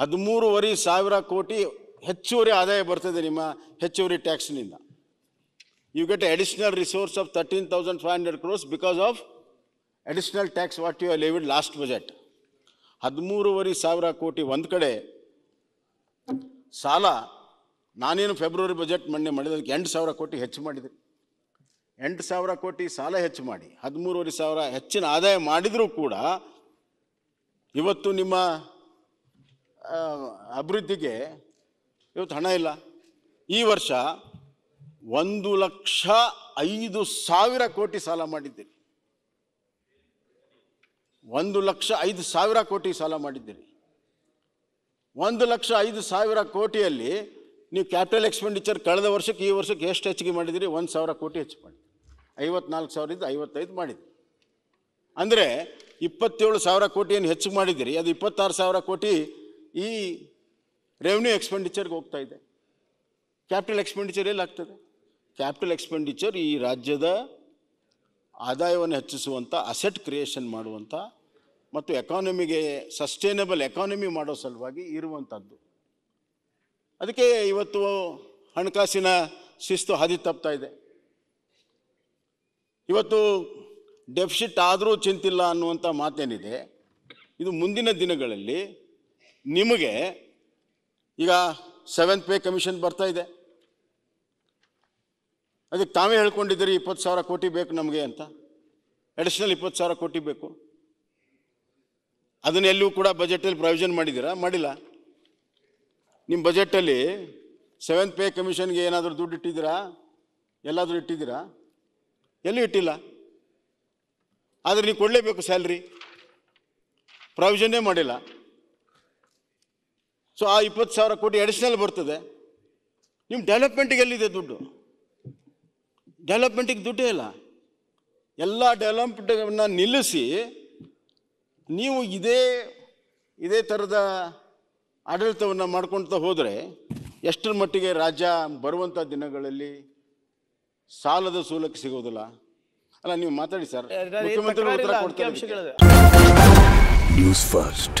ಹದಿಮೂರುವರೆ ಸಾವಿರ ಕೋಟಿ ಹೆಚ್ಚುವರಿ ಆದಾಯ ಬರ್ತದೆ ನಿಮ್ಮ ಹೆಚ್ಚುವರಿ ಟ್ಯಾಕ್ಸ್ನಿಂದ you get additional resource of thirteen thousand five hundred crores because of additional tax what you levied last budget ಹದಿಮೂರುವರೆ ಸಾವಿರ ಕೋಟಿ ಒಂದು ಕಡೆ ಸಾಲ ನಾನೇನು ಫೆಬ್ರವರಿ ಬಜೆಟ್ ಮಾಡಿದೆ ಅದಕ್ಕೆ ಎಂಟು ಸಾವಿರ ಕೋಟಿ ಹೆಚ್ಚು ಮಾಡಿದೆ ಎಂಟು ಸಾವಿರ ಕೋಟಿ ಸಾಲ ಹೆಚ್ಚು ಮಾಡಿ ಹದಿಮೂರುವರೆ ಸಾವಿರ ಹೆಚ್ಚಿನ ಆದಾಯ ಮಾಡಿದರೂ ಕೂಡ ಇವತ್ತು ನಿಮ್ಮ ಅಭಿವೃದ್ಧಿಗೆ ಇವತ್ತು ಹಣ ಇಲ್ಲ ಈ ವರ್ಷ ಒಂದು ಲಕ್ಷ ಐದು ಸಾವಿರ ಕೋಟಿ ಸಾಲ ಮಾಡಿದ್ದೀರಿ ಒಂದು ಲಕ್ಷ ಐದು ಸಾವಿರ ಕೋಟಿ ಸಾಲ ಮಾಡಿದ್ದೀರಿ ಒಂದು ಲಕ್ಷ ಐದು ಸಾವಿರ ಕೋಟಿಯಲ್ಲಿ ನೀವು ಕ್ಯಾಪಿಟಲ್ ಎಕ್ಸ್ಪೆಂಡಿಚರ್ ಕಳೆದ ವರ್ಷಕ್ಕೆ ಈ ವರ್ಷಕ್ಕೆ ಎಷ್ಟು ಹೆಚ್ಚಿಗೆ ಮಾಡಿದ್ದೀರಿ ಒಂದು ಸಾವಿರ ಕೋಟಿ ಹೆಚ್ಚು ಮಾಡಿ ಐವತ್ನಾಲ್ಕು ಸಾವಿರದಿಂದ ಐವತ್ತೈದು ಮಾಡಿದ್ರಿ ಅಂದರೆ ಇಪ್ಪತ್ತೇಳು ಸಾವಿರ ಕೋಟಿಯನ್ನು ಹೆಚ್ಚು ಮಾಡಿದ್ದೀರಿ ಅದು ಇಪ್ಪತ್ತಾರು ಸಾವಿರ ಕೋಟಿ ಈ ರೆವೆನ್ಯೂ ಎಕ್ಸ್ಪೆಂಡಿಚರ್ಗೆ ಹೋಗ್ತಾ ಇದೆ ಕ್ಯಾಪಿಟಲ್ ಎಕ್ಸ್ಪೆಂಡಿಚರ್ ಎಲ್ಲಾಗ್ತದೆ ಕ್ಯಾಪಿಟಲ್ ಎಕ್ಸ್ಪೆಂಡಿಚರ್ ಈ ರಾಜ್ಯದ ಆದಾಯವನ್ನು ಹೆಚ್ಚಿಸುವಂಥ ಅಸೆಟ್ ಕ್ರಿಯೇಷನ್ ಮಾಡುವಂಥ ಮತ್ತು ಎಕಾನಮಿಗೆ ಸಸ್ಟೈನಬಲ್ ಎಕಾನಮಿ ಮಾಡೋ ಸಲುವಾಗಿ ಇರುವಂಥದ್ದು ಅದಕ್ಕೆ ಇವತ್ತು ಹಣಕಾಸಿನ ಶಿಸ್ತು ಹಾದಿ ತಪ್ತಾ ಇದೆ ಇವತ್ತು ಡೆಫಿಸಿಟ್ ಆದರೂ ಚಿಂತಿಲ್ಲ ಅನ್ನುವಂಥ ಮಾತೇನಿದೆ ಇದು ಮುಂದಿನ ದಿನಗಳಲ್ಲಿ ನಿಮಗೆ ಈಗ ಸೆವೆಂತ್ ಪೇ ಕಮಿಷನ್ ಬರ್ತಾ ಇದೆ ಅದಕ್ಕೆ ತಾವೇ ಹೇಳ್ಕೊಂಡಿದ್ದೀರಿ ಇಪ್ಪತ್ತು ಸಾವಿರ ಕೋಟಿ ಬೇಕು ನಮಗೆ ಅಂತ ಅಡಿಷ್ನಲ್ ಇಪ್ಪತ್ತು ಸಾವಿರ ಕೋಟಿ ಬೇಕು ಅದನ್ನೆಲ್ಲೂ ಕೂಡ ಬಜೆಟಲ್ಲಿ ಪ್ರಾವಿಷನ್ ಮಾಡಿದ್ದೀರಾ ಮಾಡಿಲ್ಲ ನಿಮ್ಮ ಬಜೆಟಲ್ಲಿ ಸೆವೆಂತ್ ಪೇ ಕಮಿಷನ್ಗೆ ಏನಾದರೂ ದುಡ್ಡು ಇಟ್ಟಿದ್ದೀರಾ ಎಲ್ಲಾದರೂ ಇಟ್ಟಿದ್ದೀರಾ ಎಲ್ಲೂ ಇಟ್ಟಿಲ್ಲ ಆದರೆ ನೀವು ಕೊಡಲೇಬೇಕು ಸ್ಯಾಲ್ರಿ ಪ್ರಾವಿಷನ್ನೇ ಮಾಡಿಲ್ಲ ಸೊ ಆ ಇಪ್ಪತ್ತು ಸಾವಿರ ಕೋಟಿ ಅಡಿಷನಲ್ ಬರ್ತದೆ ನಿಮ್ಮ ಡೆವಲಪ್ಮೆಂಟಿಗೆ ಎಲ್ಲಿದೆ ದುಡ್ಡು ಡೆವಲಪ್ಮೆಂಟಿಗೆ ದುಡ್ಡೇ ಇಲ್ಲ ಎಲ್ಲ ಡೆವಲಪ್ಮೆಂಟನ್ನು ನಿಲ್ಲಿಸಿ ನೀವು ಇದೇ ಇದೇ ಥರದ ಆಡಳಿತವನ್ನು ಮಾಡ್ಕೊಳ್ತಾ ಹೋದರೆ ಎಷ್ಟರ ಮಟ್ಟಿಗೆ ರಾಜ್ಯ ಬರುವಂಥ ದಿನಗಳಲ್ಲಿ ಸಾಲದ ಸೂಲಕ್ಕೆ ಸಿಗೋದಿಲ್ಲ ಅಲ್ಲ ನೀವು ಮಾತಾಡಿ ಸರ್ ಮುಖ್ಯಮಂತ್ರಿ ಉತ್ತರ ನ್ಯೂಸ್ ಫಸ್ಟ್